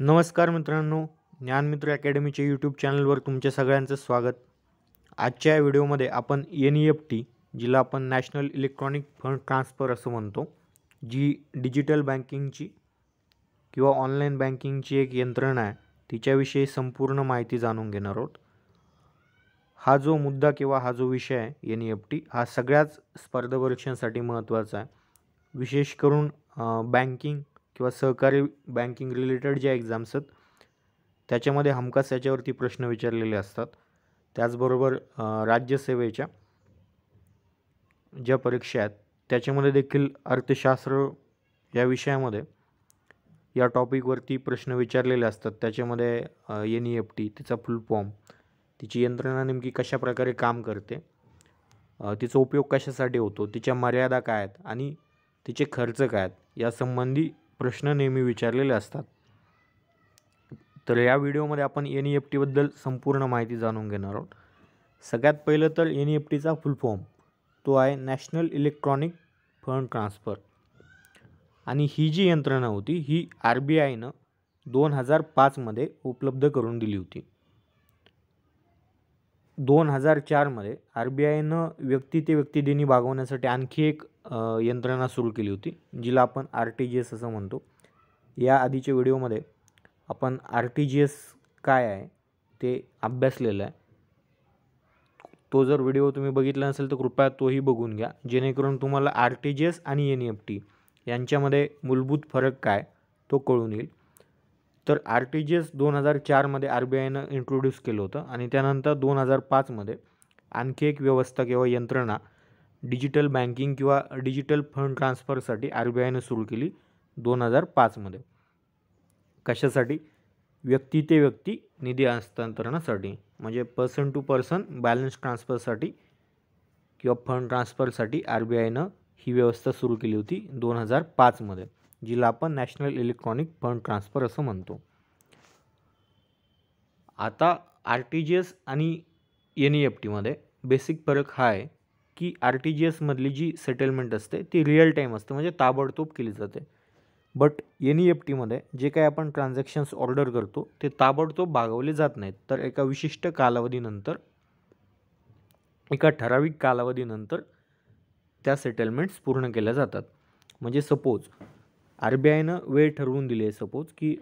नमस्कार मित्रांनो ज्ञानमित्र अकॅडमीच्या यूट्यूब चॅनलवर तुमच्या सगळ्यांचं स्वागत आजच्या या व्हिडिओमध्ये आपण एन ई एफ टी जिला आपण नॅशनल इलेक्ट्रॉनिक फंड ट्रान्सफर असं म्हणतो जी डिजिटल बँकिंगची किंवा ऑनलाईन बँकिंगची एक यंत्रणा आहे तिच्याविषयी संपूर्ण माहिती जाणून घेणार आहोत हा जो मुद्दा किंवा हा जो विषय आहे एन ई एफ टी हा सगळ्याच स्पर्धा परीक्षांसाठी महत्त्वाचा आहे विशेष करून बँकिंग किंवा सहकारी बँकिंग रिलेटेड ज्या एक्झाम्स आहेत त्याच्यामध्ये हमखास याच्यावरती प्रश्न विचारलेले असतात त्याचबरोबर राज्यसेवेच्या ज्या परीक्षा आहेत त्याच्यामध्ये देखील अर्थशास्त्र या विषयामध्ये या टॉपिकवरती प्रश्न विचारलेले असतात त्याच्यामध्ये एन ई एफ टी तिचा फुल फॉर्म तिची यंत्रणा नेमकी कशाप्रकारे काम करते तिचा उपयोग कशासाठी होतो तिच्या मर्यादा काय आहेत आणि तिचे खर्च काय आहेत यासंबंधी प्रश्न नेहमी विचारलेले असतात तर या व्हिडिओमध्ये आपण एन ई एफ टीबद्दल संपूर्ण माहिती जाणून घेणार आहोत सगळ्यात पहिलं तर एन ई एफ टीचा फुल फॉर्म तो आहे नॅशनल इलेक्ट्रॉनिक फंड ट्रान्सफर आणि ही जी यंत्रणा होती ही आर बी आयनं दोन हजार पाचमध्ये उपलब्ध करून दिली होती दोन हजार चारमध्ये आर बी आयनं व्यक्ती ते व्यक्ती देणी भागवण्यासाठी आणखी एक यंत्रणा सुरू केली होती जिला आपण आर टी जी एस असं म्हणतो या आधीच्या व्हिडिओमध्ये आपण आर टी जी एस काय आहे ते अभ्यासलेलं आहे तो जर व्हिडिओ तुम्ही बघितला नसेल तर कृपया तोही बघून घ्या जेणेकरून तुम्हाला आर टी जी एस आणि एन एफ टी यांच्यामध्ये मूलभूत फरक काय तो कळून येईल तर आर टी जी एस दोन हजार चारमध्ये आर बी आयनं इंट्रोड्यूस केलं होतं आणि त्यानंतर दोन हजार पाचमध्ये आणखी एक व्यवस्था किंवा यंत्रणा डिजिटल बँकिंग किंवा डिजिटल फंड ट्रान्सफरसाठी आर बी आयनं सुरू केली दोन हजार पाचमध्ये कशासाठी व्यक्ती ते व्यक्ती निधी हस्तांतरणासाठी म्हणजे पर्सन टू पर्सन बॅलन्स ट्रान्सफरसाठी किंवा फंड ट्रान्सफरसाठी आर बी आयनं ही व्यवस्था सुरू केली होती दोन हजार पाचमध्ये जिला आपण नॅशनल इलेक्ट्रॉनिक फंड ट्रान्सफर असं म्हणतो आता आर टी जी एस आणि एन ई एफ टीमध्ये बेसिक फरक हा आहे की आर टी जी एसमधली जी सेटलमेंट असते ती रिअल टाईम असते म्हणजे ताबडतोब केली जाते बट एन ई एफ टीमध्ये जे काही आपण ट्रान्झॅक्शन्स ऑर्डर करतो ते ताबडतोब भागवले जात नाहीत तर एका विशिष्ट कालावधीनंतर एका ठराविक कालावधीनंतर त्या सेटलमेंट्स पूर्ण केल्या जातात म्हणजे सपोज आर बी आयनं वेळ ठरवून दिली आहे सपोज की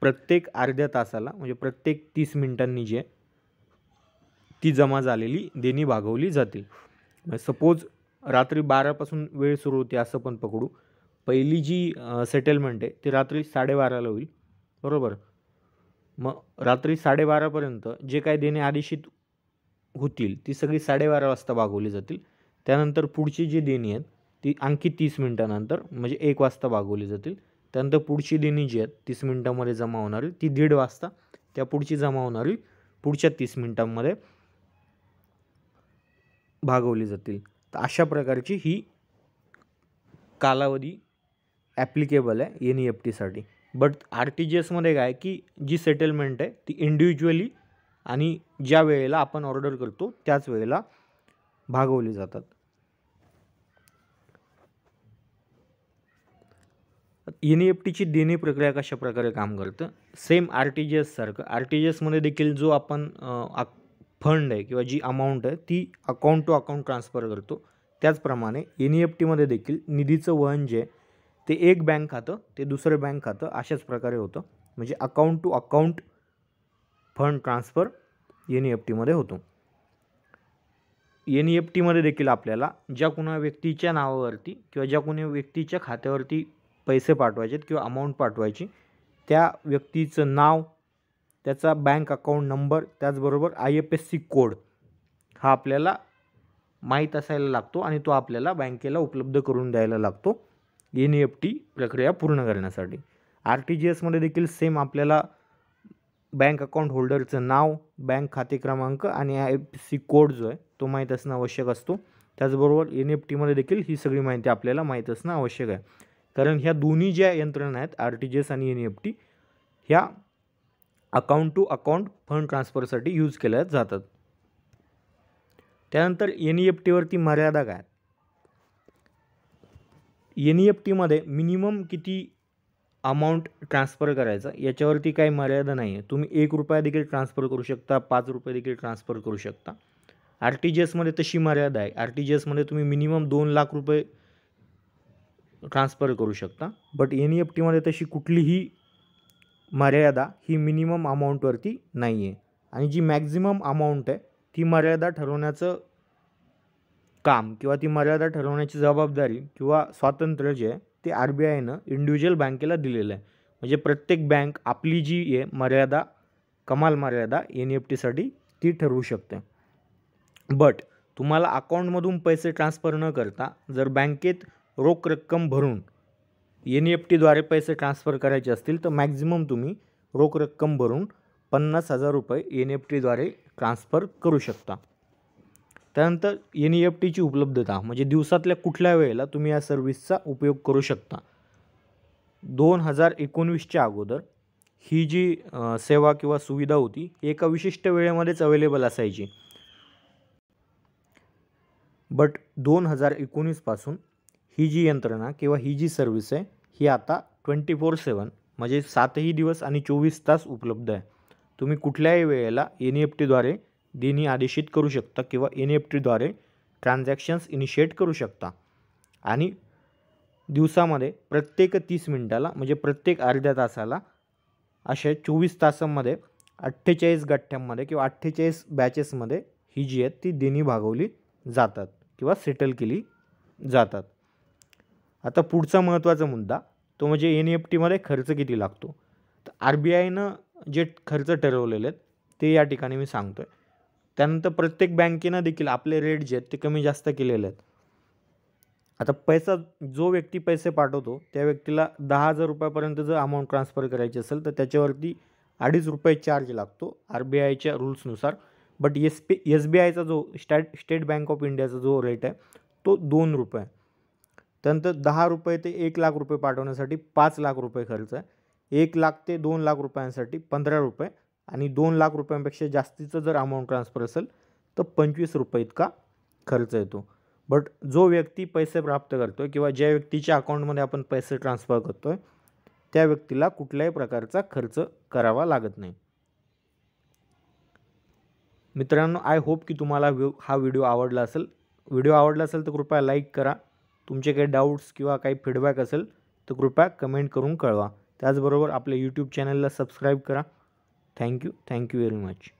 प्रत्येक अर्ध्या तासाला म्हणजे प्रत्येक तीस मिनिटांनी जी आहे ती जमा झालेली देणी भागवली जातील म्हणजे सपोज रात्री बारापासून वेळ सुरू होते असं पण पकडू पहिली जी सेटलमेंट आहे ती रात्री साडेबाराला होईल बरोबर मग रात्री साडेबारापर्यंत जे काय देणे आदेशित होतील ती सगळी साडेबारा वाजता भागवली जातील त्यानंतर पुढची जी देणी आहेत ती आणखी तीस मिनटानंतर म्हणजे एक वाजता भागवली जातील त्यानंतर पुढची देणी जी आहेत तीस मिनटामध्ये जमा होणारी ती दीड वाजता त्या पुढची जमा होणारी पुढच्या तीस मिनटांमध्ये भागवली जातील तर अशा प्रकारची ही कालावधी ॲप्लिकेबल आहे एन ई e एफ टीसाठी बट आर टी जी एसमध्ये काय की जी सेटलमेंट आहे ती इंडिव्हिज्युअली आणि ज्या वेळेला आपण ऑर्डर करतो त्याच वेळेला भागवली जातात एन ई एफ टीची देणे प्रक्रिया कशा प्रकारे काम करतं सेम आर टी जी एससारखं आर टी जी एसमध्ये देखील जो आपण फंड आहे किंवा जी अमाऊंट आहे ती अकाउंट टू अकाउंट ट्रान्सफर करतो त्याचप्रमाणे एन ई एफ टीमध्ये देखील निधीचं वहन जे ते एक बँक खातं ते दुसरं बँक खातं अशाच प्रकारे होतं म्हणजे account to account fund transfer N E F टीमध्ये होतो एन ई एफ टीमध्ये देखील आपल्याला ज्या कुणा व्यक्तीच्या नावावरती किंवा ज्या कोणी व्यक्तीच्या खात्यावरती पैसे पाठवायचे किंवा अमाऊंट पाठवायची त्या व्यक्तीचं नाव त्याचा बँक अकाऊंट नंबर त्याचबरोबर I F S C code हा आपल्याला माहीत असायला लागतो आणि तो आपल्याला बँकेला उपलब्ध करून द्यायला लागतो एन एफ टी प्रक्रिया पूर्ण करण्यासाठी आर टी जी एसमध्ये देखील सेम आपल्याला बँक अकाउंट होल्डरचं नाव बँक खाते क्रमांक आणि आय एफ सी कोड जो आहे तो माहीत असणं आवश्यक असतो त्याचबरोबर एन एफ e टीमध्ये देखील ही सगळी माहिती आपल्याला माहीत असणं आवश्यक आहे कारण ह्या दोन्ही ज्या यंत्रणा आहेत आर टी जी एस आणि एन एफ टी ह्या अकाउंट टू अकाउंट फंड ट्रान्सफरसाठी यूज केल्या जातात त्यानंतर एन ई e एफ टीवरती मर्यादा काय एन ई एफ टीमध्ये मिनिमम किती अमाऊंट ट्रान्सफर करायचा याच्यावरती काही मर्यादा नाही आहे तुम्ही एक रुपया देखील ट्रान्सफर करू शकता पाच रुपये देखील ट्रान्सफर करू शकता आर टी जी एसमध्ये तशी मर्यादा आहे आर टी जी एसमध्ये तुम्ही मिनिमम दोन लाख रुपये ट्रान्सफर करू शकता but N E e F टीमध्ये तशी कुठलीही मर्यादा ही मिनिमम अमाऊंटवरती नाही आहे आणि जी मॅक्झिमम अमाऊंट आहे ती मर्यादा ठरवण्याचं काम किंवा ती मर्यादा ठरवण्याची जबाबदारी किंवा स्वातंत्र्य जे आहे ते आर बी आयनं इंडिव्हिज्युअल बँकेला दिलेलं आहे म्हणजे प्रत्येक बँक आपली जी आहे मर्यादा कमाल मर्यादा एन एफ e टीसाठी ती ठरवू शकते बट तुम्हाला अकाउंटमधून पैसे ट्रान्सफर न करता जर बँकेत रोख रक्कम भरून एन ई e एफ टीद्वारे पैसे ट्रान्सफर करायचे असतील तर मॅक्झिमम तुम्ही रोख रक्कम भरून पन्नास हजार रुपये एन एफ टीद्वारे ट्रान्सफर करू शकता त्यानंतर एन ई एफ टीची उपलब्धता म्हणजे दिवसातल्या कुठल्या वेळेला तुम्ही या सर्व्हिसचा उपयोग करू शकता दोन हजार एकोणवीसच्या अगोदर ही जी सेवा किंवा सुविधा होती एका विशिष्ट वेळेमध्येच अवेलेबल असायची बट दोन हजार एकोणीसपासून ही जी यंत्रणा किंवा ही जी सर्व्हिस आहे ही आता ट्वेंटी फोर सेवन म्हणजे सातही दिवस आणि चोवीस तास उपलब्ध आहे तुम्ही कुठल्याही वेळेला एन ई e एफ टीद्वारे देणी आदेशित करू शकता किंवा एन ई एफ टीद्वारे ट्रान्झॅक्शन्स इनिशिएट करू शकता आणि दिवसामध्ये प्रत्येक तीस मिनटाला म्हणजे प्रत्येक अर्ध्या तासाला असे चोवीस तासांमध्ये अठ्ठेचाळीस गठ्ठ्यांमध्ये किंवा अठ्ठेचाळीस बॅचेसमध्ये ही जी आहेत ती देणी भागवली जातात किंवा सेटल केली जातात आता पुढचा महत्त्वाचा मुद्दा तो म्हणजे एन एफ e टीमध्ये खर्च किती लागतो तर आर बी आयनं जे खर्च ठरवलेले आहेत ते या ठिकाणी मी सांगतो आहे त्यानंतर प्रत्येक बँकेनं देखील आपले रेट जे आहेत ते कमी जास्त केलेले आहेत आता पैसा जो व्यक्ती पैसे पाठवतो त्या व्यक्तीला दहा हजार रुपयापर्यंत जर अमाऊंट ट्रान्सफर करायची असेल तर त्याच्यावरती अडीच रुपये चार्ज लागतो आर बी आयच्या रूल्सनुसार but S P S B आयचा जो स्टॅट स्टेट बँक ऑफ इंडियाचा जो रेट आहे तो दोन रुपये त्यानंतर दहा रुपये ते एक लाख रुपये पाठवण्यासाठी पाच लाख रुपये खर्च आहे एक लाख ते दोन लाख रुपयांसाठी पंधरा रुपये आणि दोन लाख रुपयांपेक्षा जास्तीचं जर अमाऊंट ट्रान्सफर असेल तर पंचवीस रुपये इतका खर्च येतो बट जो व्यक्ती पैसे प्राप्त करतो आहे किंवा ज्या व्यक्तीच्या अकाउंटमध्ये आपण पैसे ट्रान्सफर करतो आहे त्या व्यक्तीला कुठल्याही प्रकारचा खर्च करावा लागत नाही मित्रांनो आय होप की तुम्हाला हा व्हिडिओ आवडला असेल व्हिडिओ आवडला असेल तर कृपया लाईक करा तुमचे काही डाऊट्स किंवा काही फीडबॅक असेल तर कृपया कमेंट करून कळवा त्याचबरोबर आपल्या यूट्यूब चॅनलला सबस्क्राईब करा थँक्यू थँक्यू व्हेरी मच